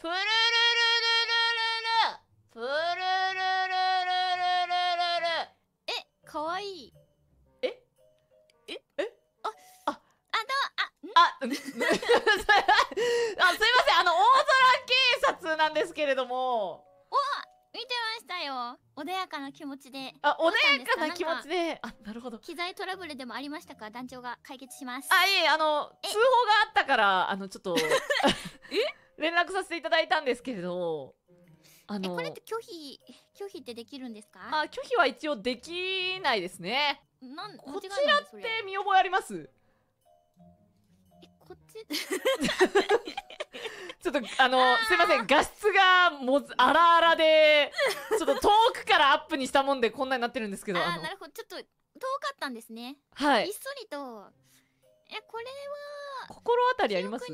プルルルルルルプルルルルルルルえ、かわいい。えええあ、あ、あ、どうあ、あ、あ、すいません、あの、大空警察なんですけれども。お見てましたよ穏やかな気持ちであ穏やかな気持ちであなるほど機材トラブルでもありましたか団長が解決しますあいえあの通報があったからあのちょっと え連絡させていただいたんですけれどあのこれって拒否拒否ってできるんですかあ拒否は一応できないですねなんこちらって見覚えありますえこっち ちょっとあのすいません画質がもずあらあらでちょっと遠くからアップにしたもんでこんなになってるんですけどあなるほどちょっと遠かったんですねはいいっそりとえこれは心当たりあります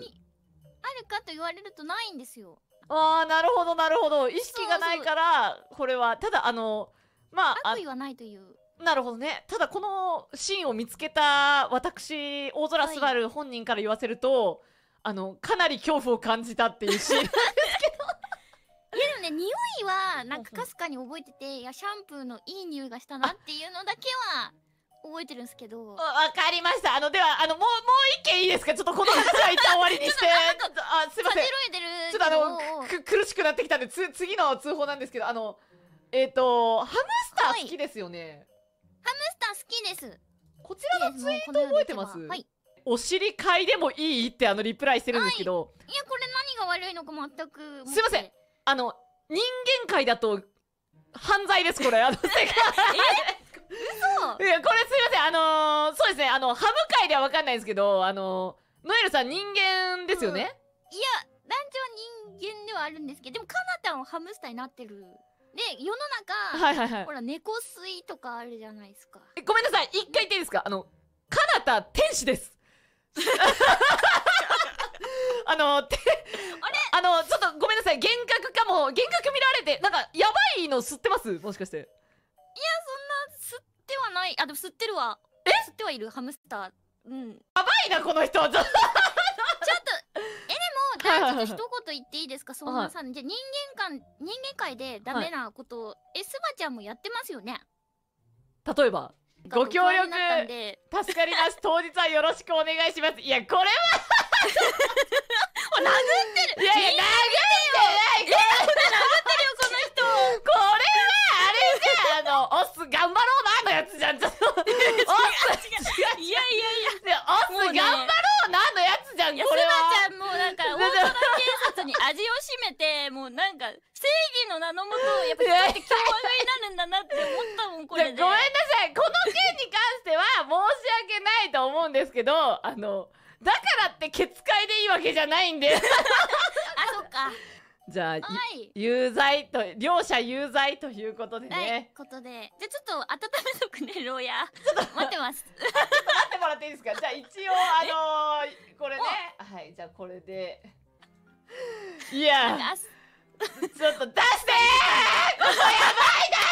るかと言われるとないんですよああなるほどなるほど意識がないからこれはただあのまあ悪意はないというなるほどねただこのシーンを見つけた私大空すばる本人から言わせると、はい、あのかなり恐怖を感じたっていうシーンですけどでもね匂いはなんかかすかに覚えてていやシャンプーのいい匂いがしたなっていうのだけは覚えてるんですけどわかりましたあのではあのもうもう一件いいですかちょっとこの話は一旦終わりにして あすいませんちょっとあの苦しくなってきたんでつ次の通報なんですけどあのえっ、ー、とハムスター好きですよね、はい、ハムスター好きですこちらのツイート覚えてますはいお尻嗅いでもいいってあのリプライしてるんですけど、はい、いやこれ何が悪いのか全くすみませんあの人間界だと犯罪ですこれあの 世界え嘘これすいませんあのー、そうですねあのハム界では分かんないですけどあのー、ノエルさん人間ですよね、うん、いや団長は人間ではあるんですけどでもかなたんはハムスターになってるで世の中、はいはいはい、ほら猫吸いとかあるじゃないですかごめんなさい一回言っていいですかあのかなた天使です あのてあのちょっとごめんなさい幻覚かも幻覚見られてなんかやばいの吸ってますもしかしてないあでも吸ってるわえ吸ってはいるハムスターうんやばいなこの人 ちょっとえでもちょっと一言言っていいですか相んさんじゃ人間間人間界でダメなこと、はい、えスバちゃんもやってますよね例えばご協力助かります当日はよろしくお願いしますいやこれは 殴ってるいやいや殴ってるやいやいやでオス、頑張ろうなのやつじゃんこれはちゃんもうなんか大空 警察に味をめてもうなんか正義の名のもとやっぱになるんだなって思ったもんこれで ごめんなさいこの件に関しては申し訳ないと思うんですけどあのだからっていでいいわけじゃないんで あそっかじゃあ、はい、有罪と両者有罪ということでね。はい、ことでじゃあちょっと温めとくね牢屋。ちょっと待ってます。ていいですかじゃあ一応あのー、これねはいじゃあこれでいやちょっと出してここやばいな